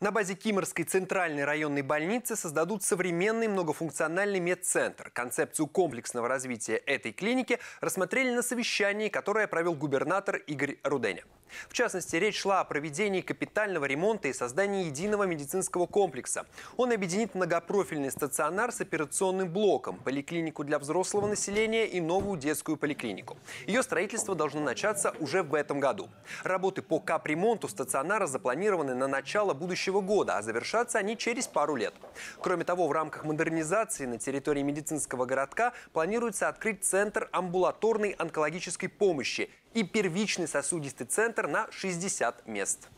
На базе Киморской центральной районной больницы создадут современный многофункциональный медцентр. Концепцию комплексного развития этой клиники рассмотрели на совещании, которое провел губернатор Игорь Руденя. В частности, речь шла о проведении капитального ремонта и создании единого медицинского комплекса. Он объединит многопрофильный стационар с операционным блоком, поликлинику для взрослого населения и новую детскую поликлинику. Ее строительство должно начаться уже в этом году. Работы по капремонту стационара запланированы на начало будущего года, а завершатся они через пару лет. Кроме того, в рамках модернизации на территории медицинского городка планируется открыть центр амбулаторной онкологической помощи – и первичный сосудистый центр на 60 мест.